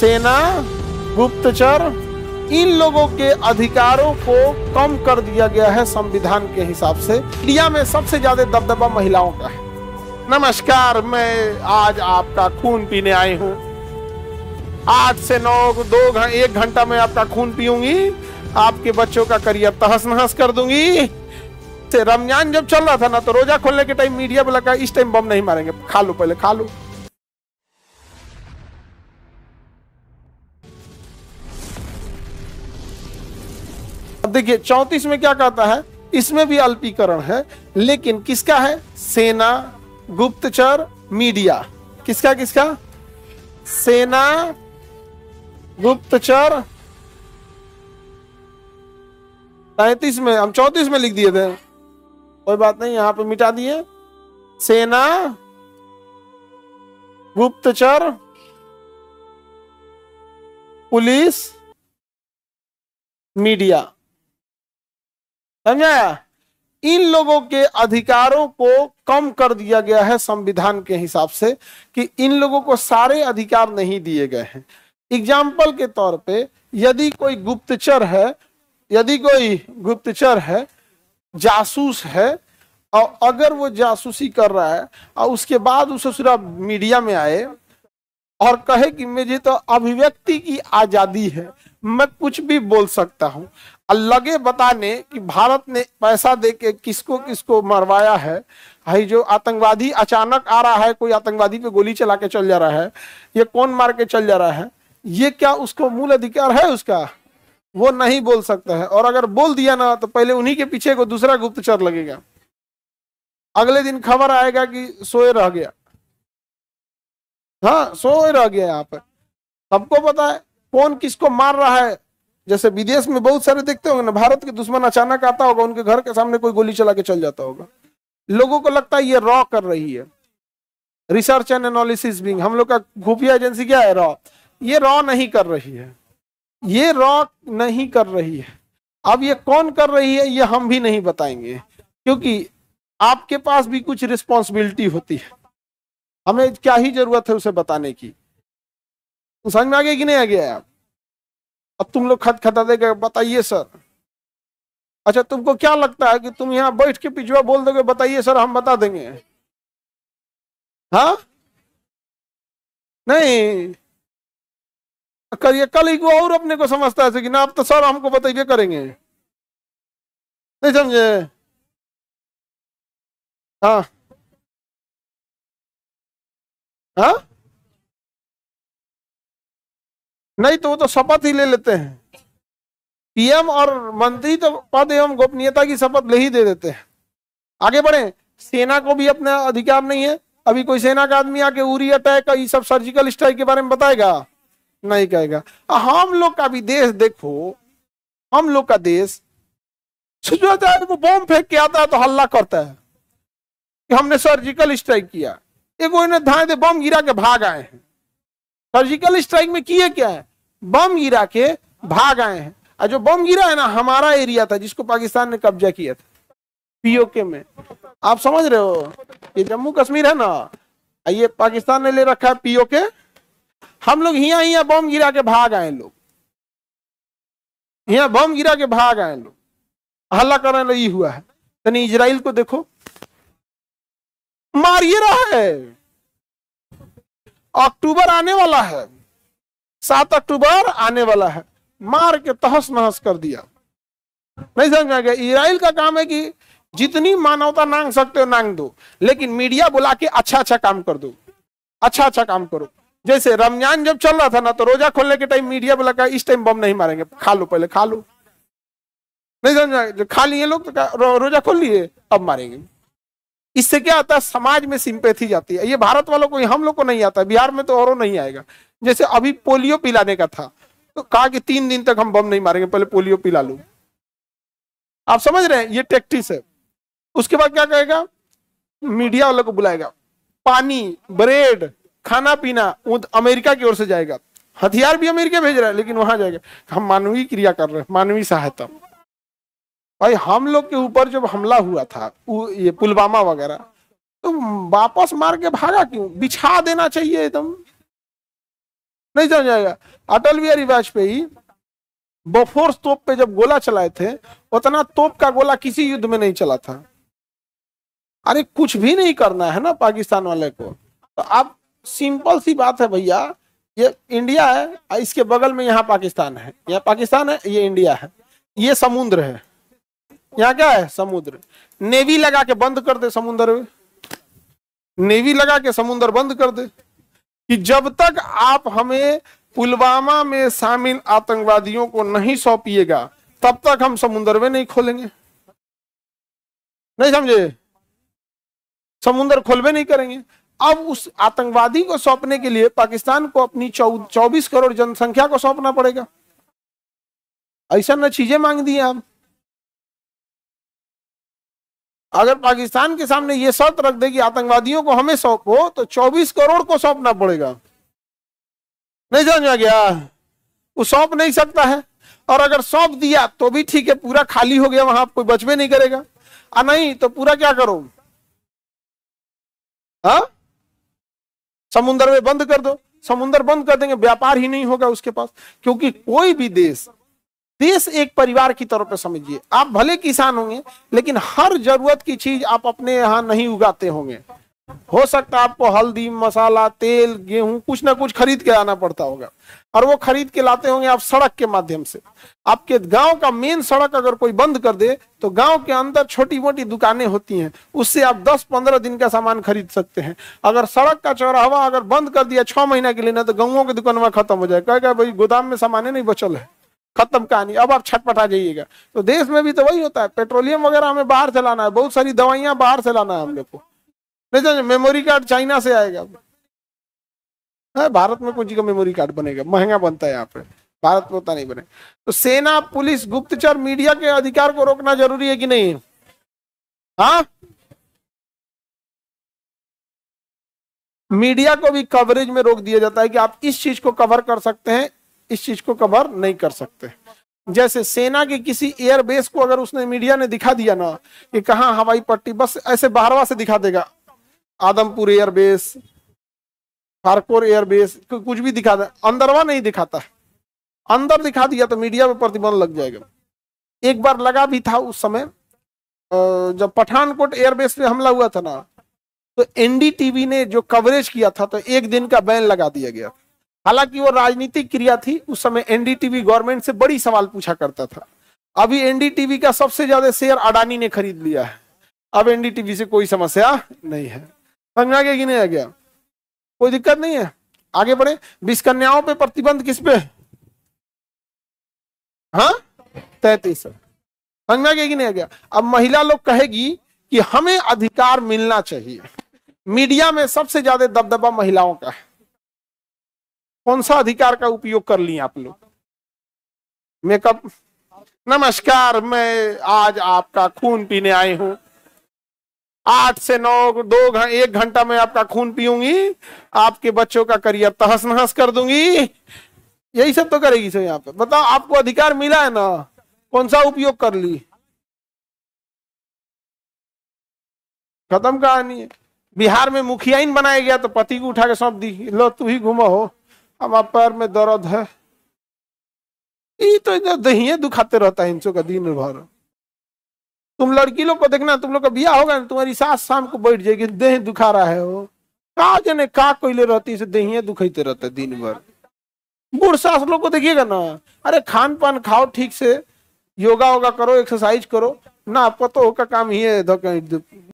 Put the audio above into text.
सेना गुप्तचर इन लोगों के अधिकारों को कम कर दिया गया है संविधान के हिसाब से इंडिया में सबसे ज्यादा दबदबा महिलाओं का है नमस्कार मैं आज आपका खून पीने आई हूँ आठ से नौ दो एक घंटा में आपका खून पीऊंगी आपके बच्चों का करियर तहस नहस कर दूंगी रमजान जब चल रहा था ना तो रोजा खोलने के टाइम मीडिया बोला इस टाइम बम नहीं मारेंगे खा लो पहले खा लो अब देखिए चौतीस में क्या कहता है इसमें भी अल्पीकरण है लेकिन किसका है सेना गुप्तचर मीडिया किसका किसका सेना गुप्तचर तैतीस में हम चौतीस में लिख दिए थे कोई बात नहीं यहां पे मिटा दिए सेना गुप्तचर पुलिस मीडिया समझाया इन लोगों के अधिकारों को कम कर दिया गया है संविधान के हिसाब से कि इन लोगों को सारे अधिकार नहीं दिए गए हैं एग्जाम्पल के तौर पे यदि कोई गुप्तचर है यदि कोई गुप्तचर है जासूस है और अगर वो जासूसी कर रहा है और उसके बाद उसे पूरा मीडिया में आए और कहे कि मुझे तो अभिव्यक्ति की आजादी है मैं कुछ भी बोल सकता हूँ अलगे बताने कि भारत ने पैसा दे के किसको किसको मरवाया है भाई जो आतंकवादी अचानक आ रहा है कोई आतंकवादी पे गोली चला के चल जा रहा है ये कौन मार के चल जा रहा है ये क्या उसको मूल अधिकार है उसका वो नहीं बोल सकता है और अगर बोल दिया ना तो पहले उन्हीं के पीछे को दूसरा गुप्तचर लगेगा अगले दिन खबर आएगा कि सोए रह गया हाँ सोए रह गया यहाँ पर सबको पता है कौन किसको मार रहा है जैसे विदेश में बहुत सारे देखते होंगे ना भारत के दुश्मन अचानक आता होगा उनके घर के सामने कोई गोली चला के चल जाता होगा लोगों को लगता है ये रॉ कर रही है रिसर्च एंड एनालिसिस बिंग हम लोग का खुफिया एजेंसी क्या है रॉ ये रॉ नहीं कर रही है ये रॉ नहीं कर रही है अब ये कौन कर रही है ये हम भी नहीं बताएंगे क्योंकि आपके पास भी कुछ रिस्पॉन्सिबिलिटी होती है हमें क्या ही जरूरत है उसे बताने की समझ में आ गया कि नहीं आ गया आप अब तुम लोग खत खता देगा बताइए सर अच्छा तुमको क्या लगता है कि तुम यहाँ बैठ के पिछुआ बोल दोगे बताइए सर हम बता देंगे हाँ नहीं करिए कल को और अपने को समझता है कि ना आप तो सर हमको बताइए करेंगे नहीं समझे हाँ हाँ नहीं तो वो तो शपथ ही ले लेते हैं पीएम और मंत्री तो पद एवं गोपनीयता की शपथ ले ही दे देते हैं आगे बढ़े सेना को भी अपना अधिकार नहीं है अभी कोई सेना का आदमी आके उरी अटैक ये सब सर्जिकल स्ट्राइक के बारे में बताएगा नहीं कहेगा हम लोग का भी देश देखो हम लोग का देश तो वो बॉम्ब फेंक के आता है तो हल्ला करता है कि हमने सर्जिकल स्ट्राइक किया एक धाए बम गिरा के भाग आए हैं सर्जिकल स्ट्राइक में किए क्या है बम गिरा के भाग आए हैं और जो बम गिरा है ना हमारा एरिया था जिसको पाकिस्तान ने कब्जा किया था पीओके में आप समझ रहे हो ये जम्मू कश्मीर है ना ये पाकिस्तान ने ले रखा है पीओके हम लोग हिया हिया बम गिरा के भाग आए लोग यहाँ बम गिरा के भाग आए लोग हल्ला करने लगी हुआ है यानी इजराइल को देखो मार ये रहा है अक्टूबर आने वाला है सात अक्टूबर आने वाला है मार के तहस नहस कर दिया नहीं समझ में गया इसराइल का काम है कि जितनी मानवता नांग सकते हो नांग दो लेकिन मीडिया बुला के अच्छा अच्छा काम कर दो अच्छा अच्छा काम करो जैसे रमजान जब चल रहा था ना तो रोजा खोलने के टाइम मीडिया बुला कर इस टाइम बम नहीं मारेंगे खा लो पहले खा लो नहीं समझ खा लिए लोग तो रोजा खोल लिए अब मारेंगे इससे क्या आता है समाज में सिंपैथी जाती है ये भारत वालों को हम लोग को नहीं आता बिहार में तो औरों नहीं आएगा जैसे अभी पोलियो पिलाने का था तो कहा कि तीन दिन तक हम बम नहीं मारेंगे पहले पोलियो पिला लू आप समझ रहे हैं ये टेक्टिस है उसके बाद क्या कहेगा मीडिया वालों को बुलाएगा पानी ब्रेड खाना पीना तो अमेरिका की ओर से जाएगा हथियार भी अमेरिका भेज रहा है लेकिन वहां जाएगा हम मानवीय क्रिया कर रहे हैं मानवीय सहायता भाई हम लोग के ऊपर जब हमला हुआ था ये पुलवामा वगैरह तो वापस मार के भागा क्यों बिछा देना चाहिए एकदम नहीं जान जाएगा अटल बिहारी वाजपेयी बफोर्स तोप पे जब गोला चलाए थे उतना तोप का गोला किसी युद्ध में नहीं चला था अरे कुछ भी नहीं करना है ना पाकिस्तान वाले को तो अब सिंपल सी बात है भैया ये इंडिया है इसके बगल में यहाँ पाकिस्तान है यहाँ पाकिस्तान है ये इंडिया है ये समुद्र है यहाँ क्या है समुद्र नेवी लगा के बंद कर दे समुद्र नेवी लगा के समुद्र बंद कर दे कि जब तक आप हमें पुलवामा में शामिल आतंकवादियों को नहीं सौंपिएगा तब तक हम समुन्द्र में नहीं खोलेंगे नहीं समझे समुन्द्र खोलवे नहीं करेंगे अब उस आतंकवादी को सौंपने के लिए पाकिस्तान को अपनी चौबीस करोड़ जनसंख्या को सौंपना पड़ेगा ऐसा न चीजें मांग दी आप अगर पाकिस्तान के सामने ये शर्त रख देगी आतंकवादियों को हमें सौंपो तो 24 करोड़ को सौंपना पड़ेगा नहीं समझ में गया वो सौंप नहीं सकता है और अगर सौंप दिया तो भी ठीक है पूरा खाली हो गया वहां कोई बचवे नहीं करेगा आ नहीं तो पूरा क्या करो हा? समुंदर में बंद कर दो समुन्द्र बंद कर देंगे व्यापार ही नहीं होगा उसके पास क्योंकि कोई भी देश देश एक परिवार की तरह पे समझिए आप भले किसान होंगे लेकिन हर जरूरत की चीज आप अपने यहाँ नहीं उगाते होंगे हो सकता है आपको हल्दी मसाला तेल गेहूं कुछ ना कुछ खरीद के आना पड़ता होगा और वो खरीद के लाते होंगे आप सड़क के माध्यम से आपके गांव का मेन सड़क अगर कोई बंद कर दे तो गांव के अंदर छोटी मोटी दुकानें होती हैं उससे आप 10-15 दिन का सामान खरीद सकते हैं अगर सड़क का चौराहा अगर बंद कर दिया छह महीना के लिए ना तो गाँवों के दुकान में खत्म हो जाए गया भाई गोदाम में सामान नहीं बचल है खत्म कहानी अब आप छटपटा जाइएगा तो देश में भी तो वही होता है पेट्रोलियम वगैरह हमें बाहर से लाना है बहुत सारी दवाइयां बाहर से लाना है हम लोग को नहीं तो मेमोरी कार्ड चाइना से आएगा है हाँ, भारत में कुछ का मेमोरी कार्ड बनेगा महंगा बनता है यहाँ पे भारत में उतना नहीं बने तो सेना पुलिस गुप्तचर मीडिया के अधिकार को रोकना जरूरी है कि नहीं हाँ मीडिया को भी कवरेज में रोक दिया जाता है कि आप इस चीज को कवर कर सकते हैं इस चीज को कवर नहीं कर सकते जैसे सेना के किसी एयरबेस को अगर उसने मीडिया ने दिखा दिया ना कि कहा हवाई पट्टी बस ऐसे बाहरवा से दिखा देगा आदमपुर एयरबेस फारकोर एयरबेस कुछ भी दिखा दे अंदरवा नहीं दिखाता अंदर दिखा दिया तो मीडिया में प्रतिबंध लग जाएगा एक बार लगा भी था उस समय जब पठानकोट एयरबेस पे हमला हुआ था ना तो एनडीटीवी ने जो कवरेज किया था तो एक दिन का बैन लगा दिया गया था हालांकि वो राजनीतिक क्रिया थी उस समय एनडीटीवी गवर्नमेंट से बड़ी सवाल पूछा करता था अभी एनडीटीवी का सबसे ज्यादा शेयर अडानी ने खरीद लिया है अब एनडीटीवी से कोई समस्या नहीं है समझा गया कि नहीं आ गया कोई दिक्कत नहीं है आगे बढ़े विष्कन्याओं पे प्रतिबंध किस पे हाँ तैतीस समझा गया कि नहीं आ गया अब महिला लोग कहेगी कि हमें अधिकार मिलना चाहिए मीडिया में सबसे ज्यादा दबदबा महिलाओं का है कौन सा अधिकार का उपयोग कर लिए आप लोग मेकअप नमस्कार मैं आज आपका खून पीने आई हूं आठ से नौ दो घं, एक घंटा में आपका खून पीऊंगी आपके बच्चों का करियर तहस नहस कर दूंगी यही सब तो करेगी सर यहाँ पे बताओ आपको अधिकार मिला है ना कौन सा उपयोग कर ली खत्म कहानी बिहार में मुखियाइन बनाया गया तो पति को उठा के सौंप दी लो तू ही घुमा हो हमार पैर में दर्द है ये तो इधर दहिए दुखाते रहता है इनसो का दिन भर तुम लड़की लोग को देखना तुम लोग का ब्याह होगा ना तुम्हारी सास शाम को बैठ जाएगी देह दुखा रहा है वो का जने का कोयले रहती से दहिए दुखते रहता है दिन भर बूढ़ सास लोग को देखिएगा ना अरे खान पान खाओ ठीक से योगा वोगा करो एक्सरसाइज करो ना आपका तो का काम ही है